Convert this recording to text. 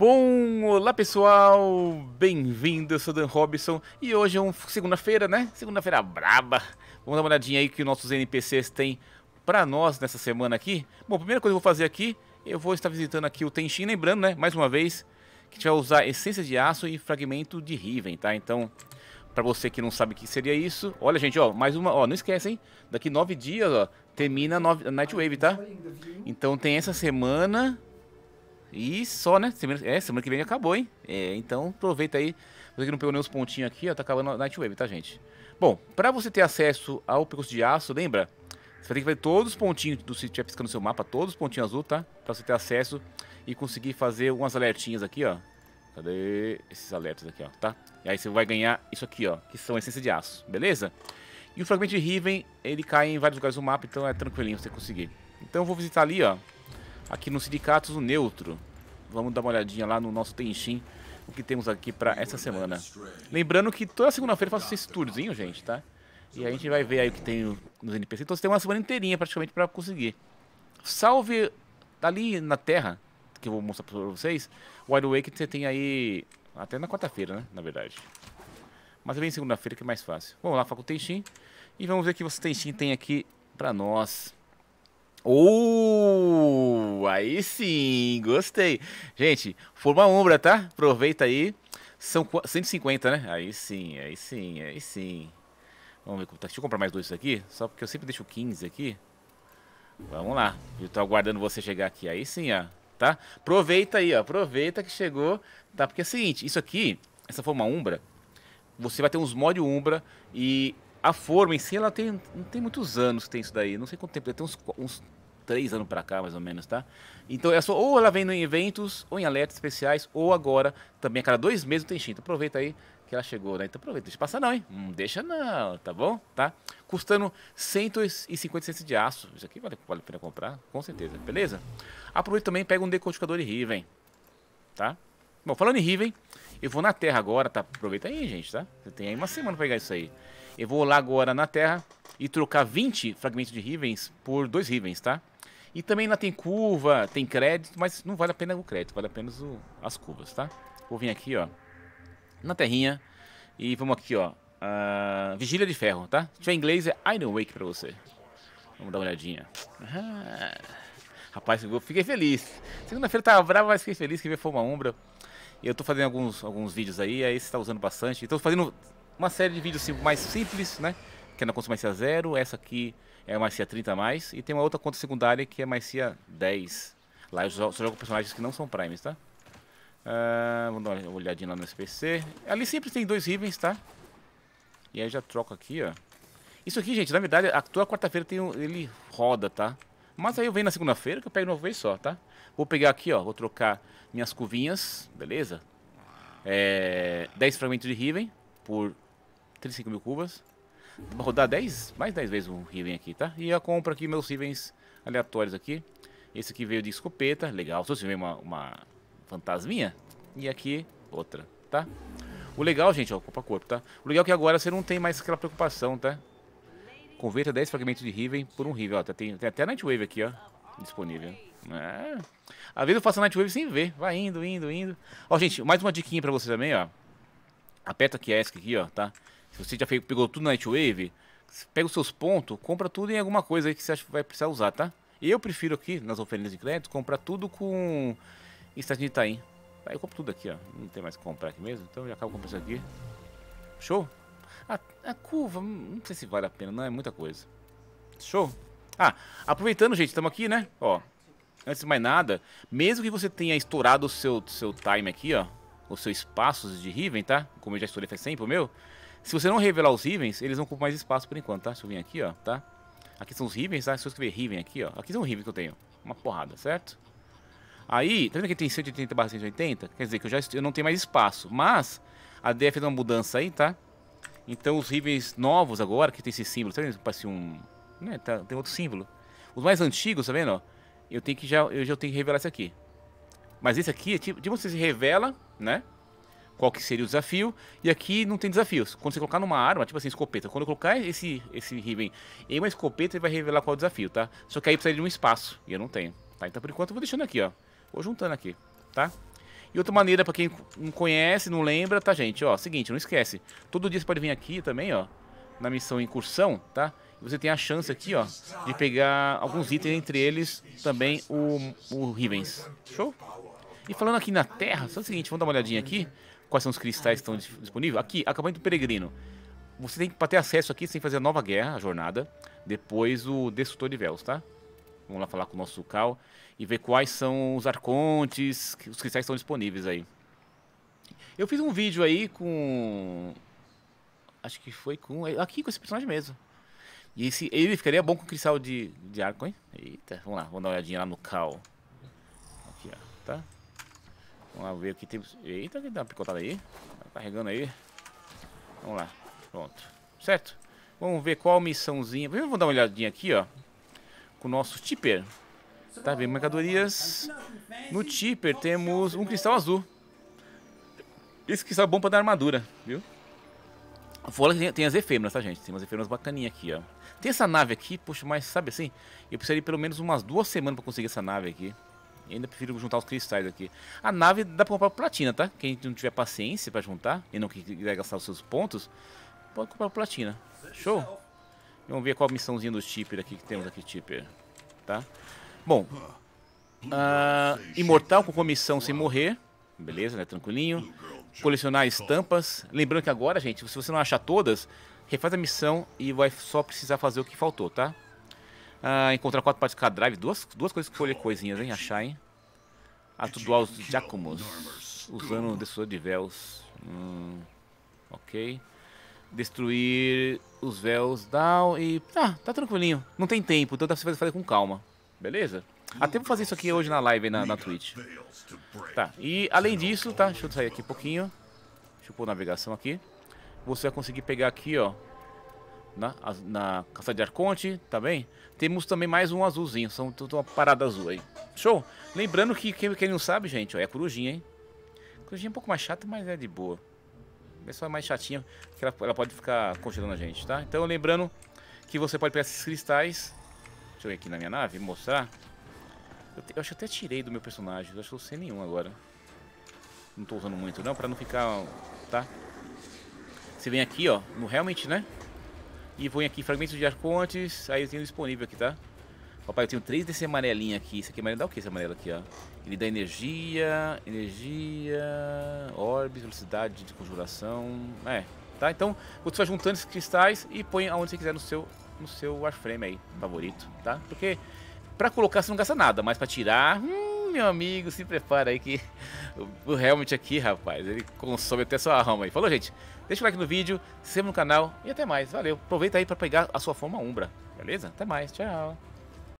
Bom, olá pessoal, bem-vindo, eu sou Dan Robson e hoje é um segunda-feira, né? Segunda-feira braba. Vamos dar uma olhadinha aí que nossos NPCs têm pra nós nessa semana aqui. Bom, a primeira coisa que eu vou fazer aqui, eu vou estar visitando aqui o Tenshin, lembrando, né, mais uma vez, que a gente vai usar essência de aço e fragmento de Riven, tá? Então, pra você que não sabe o que seria isso, olha gente, ó, mais uma, ó, não esquece, hein? Daqui nove dias, ó, termina a Nightwave, tá? Então tem essa semana e só, né? Semana, é, semana que vem acabou, hein? É, então aproveita aí. Você que não pegou nem os pontinhos aqui, ó, tá acabando a Nightwave, tá, gente? Bom, para você ter acesso ao percurso de aço, lembra? Você vai ter que fazer todos os pontinhos do se piscando no seu mapa, todos os pontinhos azul, tá? Pra você ter acesso e conseguir fazer umas alertinhas aqui, ó. Cadê esses alertas aqui, ó, tá? E aí você vai ganhar isso aqui, ó, que são essência de aço, beleza? E o fragmento de Riven, ele cai em vários lugares do mapa, então é tranquilinho você conseguir. Então eu vou visitar ali, ó, aqui no Sindicatos o Neutro. Vamos dar uma olhadinha lá no nosso Tenshin, o que temos aqui para essa semana. Lembrando que toda segunda-feira faço esse tourzinho, gente, tá? E a gente vai ver aí o que tem nos NPC. Então você tem uma semana inteirinha praticamente para conseguir. Salve ali na Terra, que eu vou mostrar para vocês, o Wide Awake você tem aí até na quarta-feira, né, na verdade. Mas vem é segunda-feira que é mais fácil. Vamos lá, facultei Shin. E vamos ver o que você tem Shin tem aqui para nós. Oh, aí sim, gostei. Gente, forma Umbra, tá? Aproveita aí. São 150, né? Aí sim, aí sim, aí sim. Vamos ver, deixa eu comprar mais dois aqui, só porque eu sempre deixo 15 aqui. Vamos lá, eu tô aguardando você chegar aqui. Aí sim, ó, tá? Aproveita aí, ó, aproveita que chegou, tá? Porque é o seguinte, isso aqui, essa forma Umbra, você vai ter uns mod Umbra e a forma em si, ela tem, não tem muitos anos que tem isso daí. Não sei quanto tempo, tem uns, uns três anos para cá, mais ou menos, tá? Então, é só, ou ela vem em eventos, ou em alertas especiais, ou agora, também a cada dois meses tem Shin. Então, aproveita aí que ela chegou, né? Então, aproveita, deixa passar não, hein? Não deixa não, tá bom? Tá? Custando 150 centos de aço. Isso aqui vale, vale a pena comprar, com certeza, beleza? Aproveita também pega um decodificador e riven, tá? Bom, falando em Riven, eu vou na Terra agora, tá? Aproveita aí, gente, tá? Você tem aí uma semana pra pegar isso aí. Eu vou lá agora na Terra e trocar 20 fragmentos de Rivens por dois Rivens, tá? E também lá tem curva, tem crédito, mas não vale a pena o crédito, vale apenas o, as curvas, tá? Vou vir aqui, ó, na terrinha e vamos aqui, ó, uh, Vigília de Ferro, tá? Se tiver inglês é Iron Wake pra você. Vamos dar uma olhadinha. Ah, rapaz, eu fiquei feliz. Segunda-feira tava bravo, mas fiquei feliz que veio foi uma umbra. E eu estou fazendo alguns, alguns vídeos aí, aí você está usando bastante. Estou fazendo uma série de vídeos assim, mais simples, né? Que é na consumência zero, essa aqui é a Marcia 30 mais, e tem uma outra conta secundária que é Marcia 10. Lá eu só jogo personagens que não são primes, tá? Uh, ah, vamos dar uma olhadinha lá no SPC. Ali sempre tem dois Rivens, tá? E aí já troco aqui, ó. Isso aqui, gente, na verdade, a tua quarta-feira um, ele roda, tá? Mas aí eu venho na segunda-feira que eu pego uma vez só, tá? Vou pegar aqui, ó, vou trocar minhas cuvinhas, beleza? É, 10 fragmentos de Riven por 35 mil cubas. Vou rodar 10, mais 10 vezes um Riven aqui, tá? E eu compro aqui meus Rivens aleatórios aqui. Esse aqui veio de escopeta, legal. Trouxe veio uma, uma fantasminha. E aqui outra, tá? O legal, gente, ó, corpo a corpo, tá? O legal é que agora você não tem mais aquela preocupação, tá? Converta 10 fragmentos de Riven por um Riven, ó. Tá, tem, tem até Nightwave aqui, ó, disponível. É. Às vezes eu faço Night Wave sem ver. Vai indo, indo, indo. Ó, gente, mais uma diquinha pra você também, ó. Aperta aqui ESC aqui, ó, tá? Se você já pegou tudo na Nightwave, pega os seus pontos, compra tudo em alguma coisa aí que você acha que vai precisar usar, tá? Eu prefiro aqui, nas oferendas de crédito, comprar tudo com estágio de Itaim. Aí eu compro tudo aqui, ó. Não tem mais que comprar aqui mesmo, então eu já acabo comprando isso aqui. Show? A, ah, a curva, hum, não sei se vale a pena, não, é muita coisa. Show? Ah, aproveitando, gente, estamos aqui, né? Ó, Antes de mais nada, mesmo que você tenha estourado o seu, seu time aqui, ó, o seu espaços de Riven, tá? Como eu já estourei faz sempre o meu. Se você não revelar os Rivens, eles não ocupam mais espaço por enquanto, tá? Deixa eu vir aqui, ó, tá? Aqui são os Rivens, tá? Se eu escrever Riven aqui, ó. Aqui são Rivens que eu tenho. Uma porrada, certo? Aí, tá vendo que tem 180 barra 180? Quer dizer que eu já eu não tenho mais espaço. Mas, a DF fez uma mudança aí, tá? Então, os Rivens novos agora, que tem esse símbolo, tá vendo? Parece um... Né? Tá, tem outro símbolo. Os mais antigos, tá vendo, ó? eu tenho que já, eu já tenho que revelar isso aqui. Mas esse aqui, é tipo, tipo, você se revela, né? Qual que seria o desafio. E aqui não tem desafios. Quando você colocar numa arma, tipo assim, escopeta. Quando eu colocar esse, esse Riven em uma escopeta, ele vai revelar qual é o desafio, tá? Só que aí precisa de um espaço. E eu não tenho. Tá? Então por enquanto eu vou deixando aqui, ó. Vou juntando aqui, tá? E outra maneira, pra quem não conhece, não lembra, tá, gente? Ó, seguinte, não esquece. Todo dia você pode vir aqui também, ó na missão Incursão, tá? Você tem a chance aqui, ó, de pegar alguns itens, entre eles também o, o Rivens. Show? E falando aqui na Terra, só o seguinte, vamos dar uma olhadinha aqui. Quais são os cristais que estão disponíveis? Aqui, do peregrino. Você tem para ter acesso aqui, você tem que fazer a nova guerra, a jornada. Depois o destrutor de véus, tá? Vamos lá falar com o nosso Cal e ver quais são os arcontes, os cristais estão disponíveis aí. Eu fiz um vídeo aí com Acho que foi com. Aqui com esse personagem mesmo. E esse, ele ficaria bom com cristal de, de arco, hein? Eita, vamos lá, vamos dar uma olhadinha lá no cal. Aqui, ó, tá? Vamos lá ver o que tem. Eita, que dá uma picotada aí. Tá carregando aí. Vamos lá, pronto. Certo? Vamos ver qual missãozinha. Vamos dar uma olhadinha aqui, ó. Com o nosso tipper. Tá vendo mercadorias. No tipper temos um cristal azul. Esse cristal é bom pra dar armadura, viu? Fora que tem, tem, as efêmeras, tá, gente? Tem umas efêmeras bacaninhas aqui, ó. Tem essa nave aqui, poxa, mas sabe assim? Eu precisaria pelo menos umas duas semanas pra conseguir essa nave aqui. Eu ainda prefiro juntar os cristais aqui. A nave dá pra comprar platina, tá? Quem não tiver paciência pra juntar e não quiser gastar os seus pontos, pode comprar platina. Show? Vamos ver qual a missãozinha do Tipper aqui que temos aqui, Tipper. Tá? Bom. Uh, imortal com comissão sem morrer. Beleza, né? Tranquilinho colecionar estampas. Lembrando que agora, gente, se você não achar todas, refaz a missão e vai só precisar fazer o que faltou, tá? Ah, encontrar quatro partes de cada drive. Duas, duas coisas, colher coisinhas, hein? Achar, hein? Atuar os Giacomos. Usando o Destruidor de Véus. Hum, ok. Destruir os véus down e... Ah, tá tranquilinho. Não tem tempo, então dá pra você fazer com calma. Beleza? Até vou fazer isso aqui hoje na live, na, na Twitch. Tá, e além disso, tá? Deixa eu sair aqui um pouquinho. Deixa eu pôr navegação aqui. Você vai conseguir pegar aqui, ó. Na, na caça de arconte, tá bem? Temos também mais um azulzinho. São tudo uma parada azul aí. Show? Lembrando que quem, quem não sabe, gente, ó, é a corujinha, hein? A corujinha é um pouco mais chata, mas é de boa. A pessoa é mais chatinha, que ela, ela pode ficar congelando a gente, tá? Então lembrando que você pode pegar esses cristais. Deixa eu ir aqui na minha nave e mostrar. Eu, te, eu, acho que até tirei do meu personagem, eu acho que eu sei nenhum agora. Não tô usando muito não, pra não ficar... tá? Você vem aqui, ó, no realmente, né? E vou aqui, fragmentos de arcontes, aí eu tenho disponível aqui, tá? Papai, eu tenho três desse amarelinho aqui. Isso aqui é amarelo dá o que esse amarelo aqui, ó? Ele dá energia, energia, orbes, velocidade de conjuração. É, tá? Então, você vai juntando esses cristais e põe aonde você quiser no seu, no seu warframe aí, favorito, tá? Porque Pra colocar você não gasta nada, mas pra tirar, hum, meu amigo, se prepara aí que o Helmet aqui, rapaz, ele consome até sua alma aí. Falou, gente? Deixa o like no vídeo, se inscreva no canal e até mais. Valeu. Aproveita aí pra pegar a sua forma Umbra, beleza? Até mais, tchau.